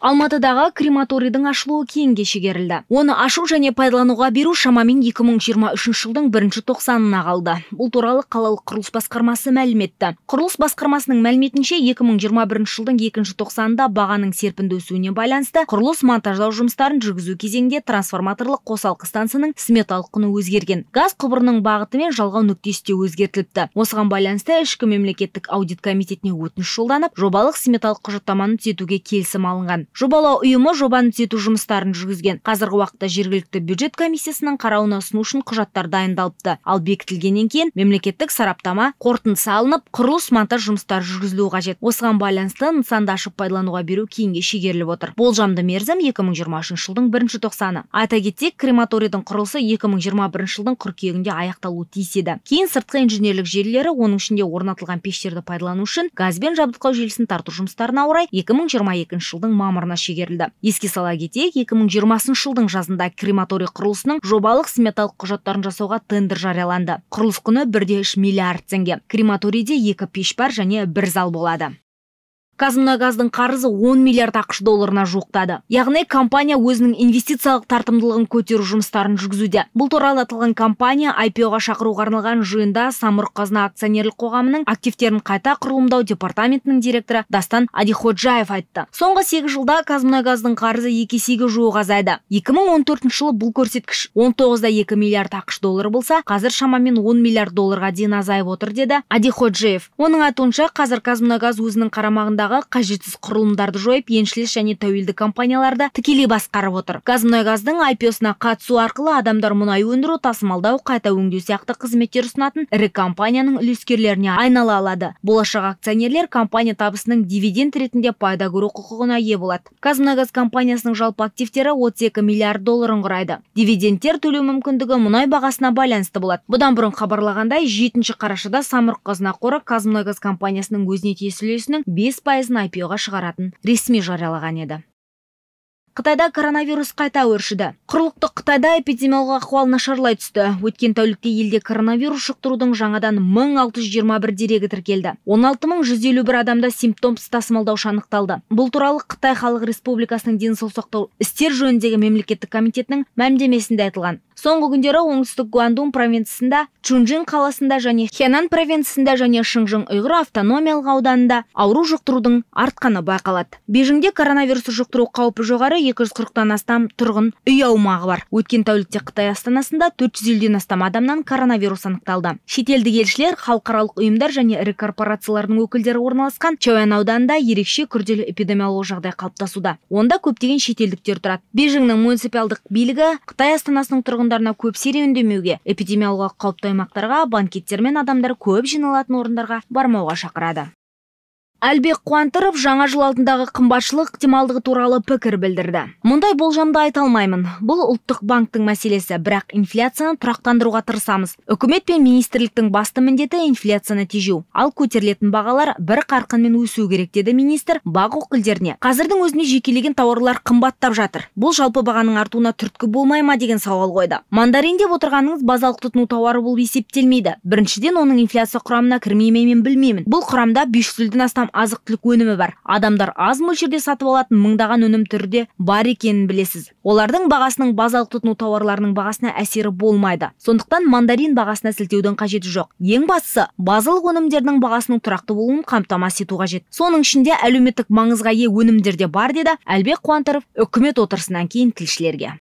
алматыдағы крематорийдің ашылуы кейінге шегерілді оны ашу және пайдалануға беру шамамен 2023 жылдың бірінші тоқсанына қалды бұл туралы қалалық құрылыс басқармасы мәлім етті құрылыс басқармасының мәліметінше 2021 жылдың екінші тоқсанында бағаның серпінді өсуіне байланысты құрылыс монтаждау жұмыстарын жүргізу кезеңінде трансформаторлық қосалқы станцияның сметалық құны өзгерген газ құбырының бағыты мен жалғау нүктесі де өзгертіліпті осыған байланысты ішкі мемлекеттік аудит комитетіне өтініш жолданып жобалық сметалық құжаттаманы түзетуге келісім алынған жобалау ұйымы жобаны түзету жұмыстарын жүргізген қазіргі уақытта жергілікті бюджет комиссиясының қарауына ұсыну үшін құжаттар дайындалыпты ал бекітілгеннен кейін мемлекеттік сараптама қорытындысы алынып құрылыс монтаж жұмыстары жүргізілуі қажет осыған байланысты нысанды ашып пайдалануға беру кейінге шегеріліп отыр болжамды мерзім 2023 жылдың бірінші тоқсаны айта кетсек крематорийдің құрылысы 2021 жылдың қыркүйегінде аяқталуы тиіс еді кейін сыртқы инженерлік желілері оның ішінде орнатылған пештерді пайдалану үшін газбен жабдықтау желісін тарту жұмыстарына орай 2022 жылдың мамыр мамырына шегерілді еске сала кетейік екі жылдың жазында крематорий құрылысының жобалық сметалық құжаттарын жасауға тендер жарияланды құрылыс құны бір де үш миллиард теңге крематорийде екі пеш бар және бір зал болады қазмұнайгаздың қарызы 10 миллиард ақш долларына жуықтады яғни компания өзінің инвестициялық тартымдылығын көтеру жұмыстарын жүргізуде бұл туралы аталған компания IPO-ға шақыруға арналған жиында самұрық қазына акционерлік қоғамының активтерін қайта құрылымдау департаментінің директоры дастан адиходжаев айтты соңғы сегіз жылда қазмұнайгаздың қарызы екі есеге жуық азайды 2014 жылы бұл көрсеткіш 19 да екі миллиард ақш доллары болса қазір шамамен 10 миллиард долларға дейін азайып отыр деді адиходжаев оның айтуынша қазір қазмұнайгаз өзінің қарамағындағы қажетсіз құрылымдарды жойып еншілес және тәуелді компанияларды тікелей басқарып отыр қазмұнайгаздың айпиосына қатысу арқылы адамдар мұнай өндіру тасымалдау қайта өңдеу сияқты қызметтер ұсынатын ірі компанияның үлескерлеріне айнала алады болашақ акционерлер компания табысының дивиденд ретінде пайда көру құқығына ие болады қазмұнайгаз компаниясының жалпы активтері 32 миллиард долларын құрайды дивидендтер төлеу мүмкіндігі мұнай бағасына байланысты болады бұдан бұрын хабарлағандай жетінші қарашада самұрық қазына қоры қазмұнайгаз компаниясының өзіне тиесілі үлесінің бес пайыз пайызын айпиоға шығаратын ресми жариялаған еді қытайда коронавирус қайта өршіді құрлықтық қытайда эпидемиялық ахуал нашарлай түсті өткен тәулікте елде коронавирус жұқтырудың жаңадан 1621 дерегі тіркелді 16151 адамда симптом тасымалдаушы анықталды бұл туралы қытай халық республикасының денсаулық сақтау істер жөніндегі мемлекеттік комитетінің мәлімдемесінде айтылған соңғы күндері оңтүстік гуандун провинциясында чунжин қаласында және хенан провинциясында және шыңжың ұйғыр автономиялық ауданында ауру жұқтырудың артқаны байқалады бейжіңде коронавирус жұқтыру қаупі жоғары 240-тан астам тұрғын үй аумағы бар өткен тәулікте қытай астанасында 450-ден астам адамнан коронавирус анықталды шетелдік елшілер халықаралық ұйымдар және ірі корпорациялардың өкілдері орналасқан чауян ауданында ерекше күрделі эпидемиологиялық жағдай қалыптасуда онда көптеген шетелдіктер тұрады бейжіңнің муниципалдық билігі қытай астанасының тұрғын тұрғындарына көп сере үндемеуге эпидемиологиялық қауіпті аймақтарға банкеттер мен адамдар көп жиналатын орындарға бармауға шақырады Әлбек қуантырып жаңа жыл алдындағы қымбатшылық ықтималдығы туралы пікір білдірді. Мұндай болжамды айта алмаймын. Бұл ұлттық банктің мәселесі, бірақ инфляцияны тұрақтандыруға тырысамыз. Үкімет пен министрліктің басты міндеті инфляцияны тежеу. Ал көтерілетін бағалар бір қарқынмен өсу керек деді министр бақ өкілдеріне. Қазірдің өзінде жекелеген тауарлар қымбаттап жатыр. Бұл жалпы бағаның артуына түрткі болмай ма деген сауал қойды. Мандарин деп отырғаныңыз базалық тұтыну тауары болып есептелмейді. Біріншіден оның инфляция құрамына кірмей ме мен білмеймін. Бұл құрамда 500-ден астам азық түлік өнімі бар адамдар аз мөлшерде сатып алатын мыңдаған өнім түрі де бар екенін білесіз олардың бағасының базалық тұтыну тауарларының бағасына әсері болмайды сондықтан мандарин бағасына сілтеудің қажеті жоқ ең бастысы базалық өнімдердің бағасының тұрақты болуын қамтамасыз ету қажет соның ішінде әлеуметтік маңызға ие өнімдер де бар деді әлбек қуантаров үкімет отырысынан кейін тілшілерге